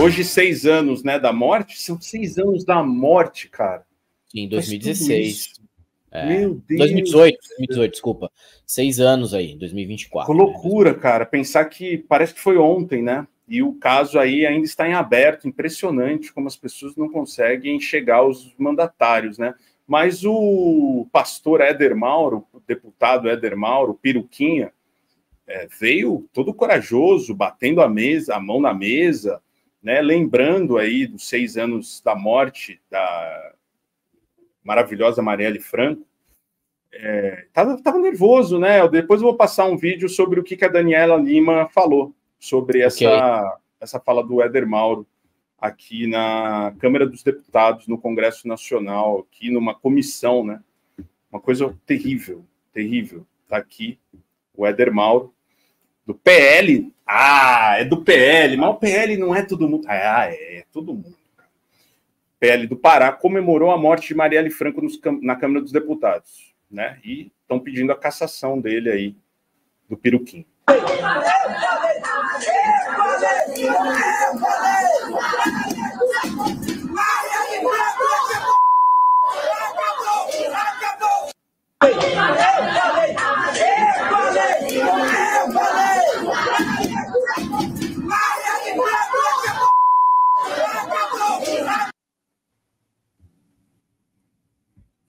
Hoje, seis anos né, da morte, são seis anos da morte, cara. Em 2016. É, Meu Deus. 2018, 2018, desculpa. Seis anos aí, 2024. Que né? loucura, né? cara. Pensar que parece que foi ontem, né? E o caso aí ainda está em aberto. Impressionante como as pessoas não conseguem chegar aos mandatários, né? Mas o pastor Éder Mauro, o deputado Éder Mauro, Piruquinha, é, veio todo corajoso, batendo a mesa, a mão na mesa, né, lembrando aí dos seis anos da morte da maravilhosa Marielle Franco, é, tava, nervoso, né? Depois eu vou passar um vídeo sobre o que, que a Daniela Lima falou sobre essa, okay. essa fala do Éder Mauro aqui na Câmara dos Deputados, no Congresso Nacional, aqui numa comissão, né? Uma coisa terrível, terrível. Tá aqui o Éder Mauro, do PL ah, é do PL, mas o PL não é todo mundo. Ah, é, é todo mundo. PL do Pará comemorou a morte de Marielle Franco nos, na Câmara dos Deputados, né? E estão pedindo a cassação dele aí, do Peruquim.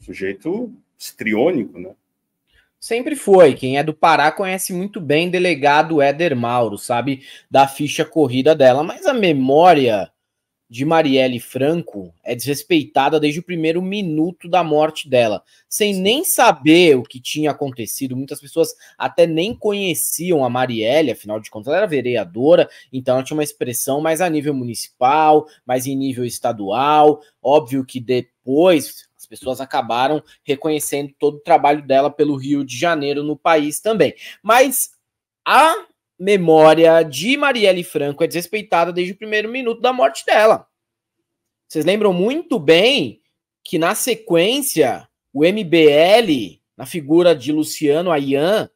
Sujeito estriônico, né? Sempre foi. Quem é do Pará conhece muito bem delegado Éder Mauro, sabe da ficha corrida dela, mas a memória de Marielle Franco é desrespeitada desde o primeiro minuto da morte dela, sem Sim. nem saber o que tinha acontecido. Muitas pessoas até nem conheciam a Marielle, afinal de contas, ela era vereadora, então ela tinha uma expressão mais a nível municipal, mais em nível estadual. Óbvio que depois pessoas acabaram reconhecendo todo o trabalho dela pelo Rio de Janeiro no país também. Mas a memória de Marielle Franco é desrespeitada desde o primeiro minuto da morte dela. Vocês lembram muito bem que na sequência o MBL, na figura de Luciano Ayan,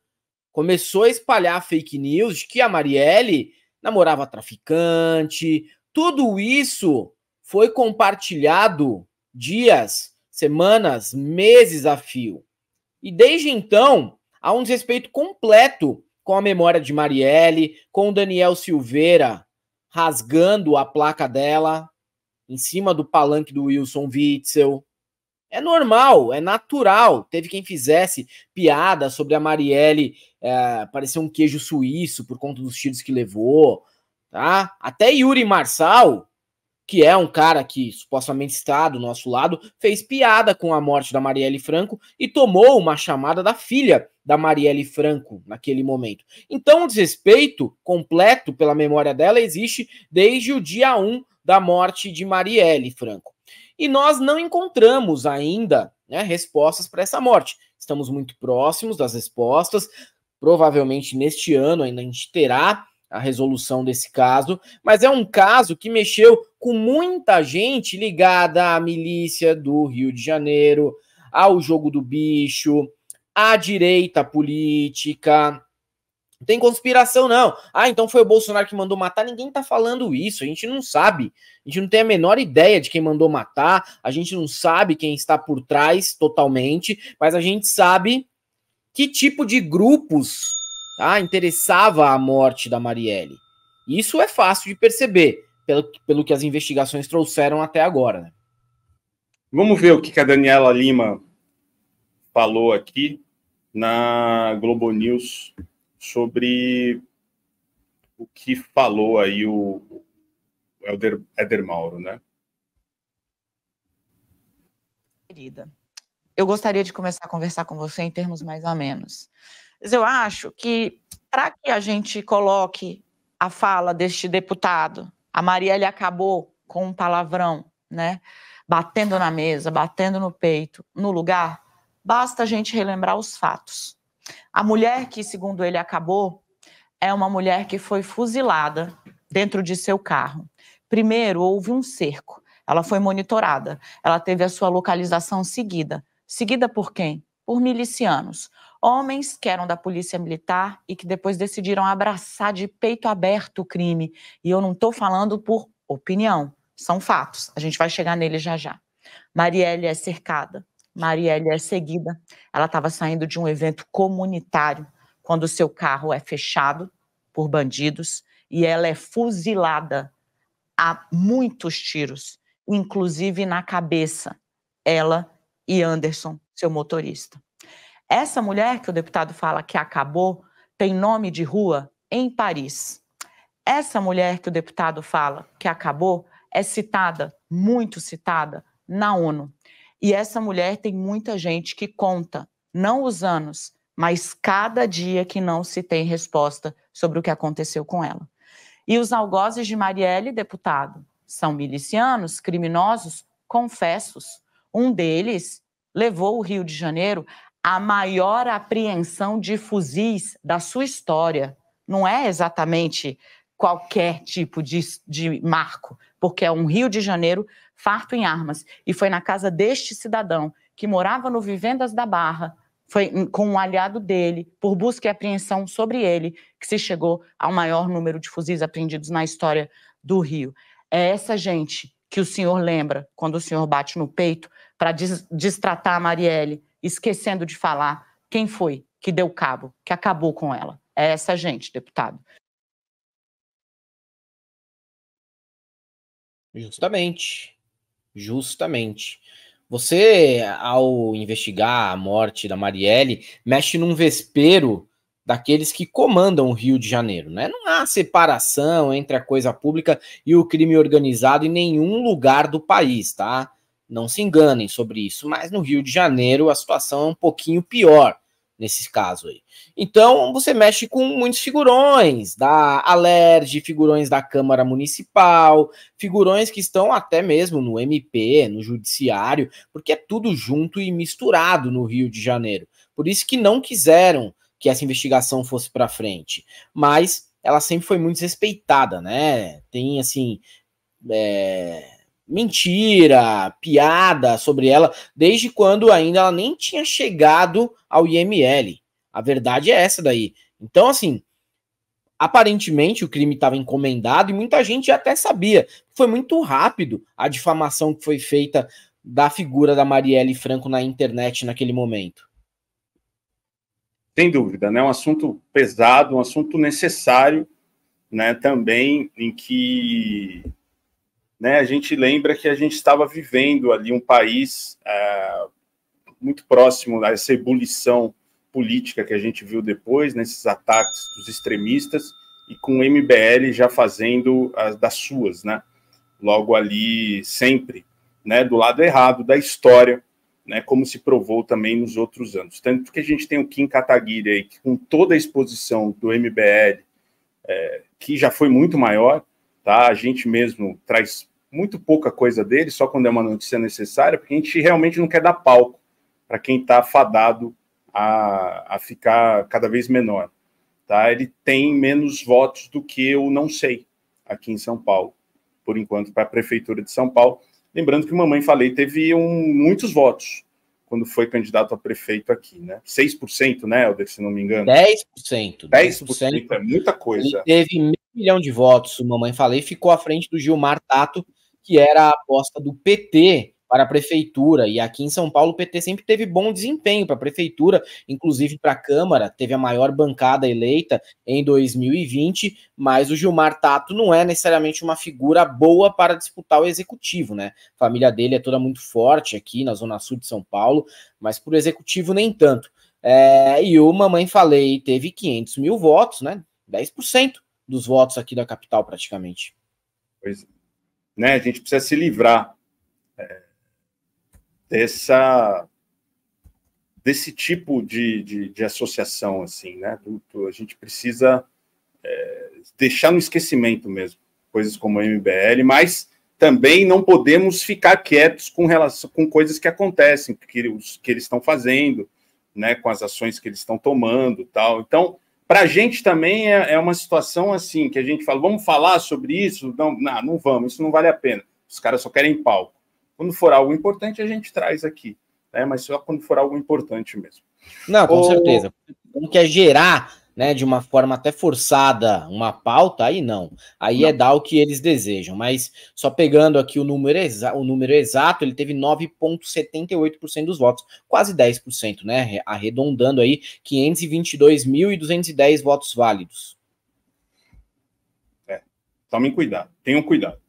começou a espalhar fake news de que a Marielle namorava traficante. Tudo isso foi compartilhado dias semanas, meses a fio. E desde então, há um desrespeito completo com a memória de Marielle, com o Daniel Silveira rasgando a placa dela em cima do palanque do Wilson Witzel. É normal, é natural. Teve quem fizesse piada sobre a Marielle é, parecer um queijo suíço por conta dos tiros que levou, tá? Até Yuri Marçal que é um cara que supostamente está do nosso lado, fez piada com a morte da Marielle Franco e tomou uma chamada da filha da Marielle Franco naquele momento. Então, o desrespeito completo pela memória dela existe desde o dia 1 da morte de Marielle Franco. E nós não encontramos ainda né, respostas para essa morte. Estamos muito próximos das respostas. Provavelmente neste ano ainda a gente terá a resolução desse caso, mas é um caso que mexeu com muita gente ligada à milícia do Rio de Janeiro, ao jogo do bicho, à direita política. Não tem conspiração, não. Ah, então foi o Bolsonaro que mandou matar. Ninguém tá falando isso. A gente não sabe. A gente não tem a menor ideia de quem mandou matar. A gente não sabe quem está por trás totalmente. Mas a gente sabe que tipo de grupos tá? Interessava a morte da Marielle. Isso é fácil de perceber, pelo, pelo que as investigações trouxeram até agora. Né? Vamos ver o que a Daniela Lima falou aqui na Globo News sobre o que falou aí o Helder, Mauro, né? Querida, eu gostaria de começar a conversar com você em termos mais ou menos. Mas eu acho que para que a gente coloque a fala deste deputado, a Marielle acabou com um palavrão, né? Batendo na mesa, batendo no peito, no lugar, basta a gente relembrar os fatos. A mulher que, segundo ele, acabou é uma mulher que foi fuzilada dentro de seu carro. Primeiro, houve um cerco. Ela foi monitorada. Ela teve a sua localização seguida. Seguida por quem? Por milicianos. Homens que eram da polícia militar e que depois decidiram abraçar de peito aberto o crime. E eu não estou falando por opinião, são fatos. A gente vai chegar nele já já. Marielle é cercada, Marielle é seguida. Ela estava saindo de um evento comunitário quando seu carro é fechado por bandidos e ela é fuzilada a muitos tiros, inclusive na cabeça, ela e Anderson, seu motorista. Essa mulher que o deputado fala que acabou tem nome de rua em Paris. Essa mulher que o deputado fala que acabou é citada, muito citada, na ONU. E essa mulher tem muita gente que conta, não os anos, mas cada dia que não se tem resposta sobre o que aconteceu com ela. E os algozes de Marielle, deputado, são milicianos, criminosos, confessos. Um deles levou o Rio de Janeiro a maior apreensão de fuzis da sua história. Não é exatamente qualquer tipo de, de marco, porque é um Rio de Janeiro farto em armas. E foi na casa deste cidadão, que morava no Vivendas da Barra, foi com um aliado dele, por busca e apreensão sobre ele, que se chegou ao maior número de fuzis apreendidos na história do Rio. É essa gente que o senhor lembra quando o senhor bate no peito para des destratar a Marielle, esquecendo de falar quem foi que deu cabo, que acabou com ela. É essa gente, deputado. Justamente. Justamente. Você, ao investigar a morte da Marielle, mexe num vespeiro daqueles que comandam o Rio de Janeiro, né? Não há separação entre a coisa pública e o crime organizado em nenhum lugar do país, tá? Não se enganem sobre isso, mas no Rio de Janeiro a situação é um pouquinho pior nesse caso aí. Então, você mexe com muitos figurões da Alerj, figurões da Câmara Municipal, figurões que estão até mesmo no MP, no Judiciário, porque é tudo junto e misturado no Rio de Janeiro. Por isso que não quiseram que essa investigação fosse para frente, mas ela sempre foi muito respeitada, né? Tem assim, é mentira, piada sobre ela, desde quando ainda ela nem tinha chegado ao IML. A verdade é essa daí. Então, assim, aparentemente o crime estava encomendado e muita gente até sabia. Foi muito rápido a difamação que foi feita da figura da Marielle Franco na internet naquele momento. Sem dúvida, né? Um assunto pesado, um assunto necessário, né? Também em que né, a gente lembra que a gente estava vivendo ali um país é, muito próximo a essa ebulição política que a gente viu depois, nesses né, ataques dos extremistas, e com o MBL já fazendo as das suas, né? Logo ali, sempre, né? Do lado errado da história, né? Como se provou também nos outros anos. Tanto que a gente tem o Kim Kataguiri aí, que com toda a exposição do MBL, é, que já foi muito maior, tá? A gente mesmo traz muito pouca coisa dele, só quando é uma notícia necessária, porque a gente realmente não quer dar palco para quem está fadado a, a ficar cada vez menor. Tá? Ele tem menos votos do que eu não sei aqui em São Paulo, por enquanto, para a Prefeitura de São Paulo. Lembrando que Mamãe Falei teve um, muitos votos quando foi candidato a prefeito aqui, né? 6%, né, Helder, se não me engano? 10%. 10%, 10% é muita coisa. Ele teve meio milhão de votos, Mamãe Falei, ficou à frente do Gilmar Tato, que era a aposta do PT para a prefeitura. E aqui em São Paulo, o PT sempre teve bom desempenho para a prefeitura, inclusive para a Câmara, teve a maior bancada eleita em 2020. Mas o Gilmar Tato não é necessariamente uma figura boa para disputar o executivo, né? A família dele é toda muito forte aqui na Zona Sul de São Paulo, mas para o executivo nem tanto. É, e o Mamãe Falei teve 500 mil votos, né? 10% dos votos aqui da capital, praticamente. Pois é né? A gente precisa se livrar é, dessa desse tipo de, de, de associação, assim, né? Do, do, a gente precisa é, deixar no esquecimento mesmo coisas como a MBL, mas também não podemos ficar quietos com relação com coisas que acontecem, que, os, que eles estão fazendo, né? Com as ações que eles estão tomando, tal. Então para a gente também é, é, uma situação assim, que a gente fala, vamos falar sobre isso? Não, não, não vamos, isso não vale a pena. Os caras só querem palco. Quando for algo importante, a gente traz aqui, né? mas só quando for algo importante mesmo. Não, com Ou... certeza. Não quer é gerar né, de uma forma até forçada uma pauta, aí não. Aí é não. é dar o que eles desejam. Mas só pegando aqui o número, exa o número exato, ele teve 9,78% dos votos, quase 10%, né? Arredondando aí 522.210 votos válidos. É, tomem cuidado, tenham cuidado.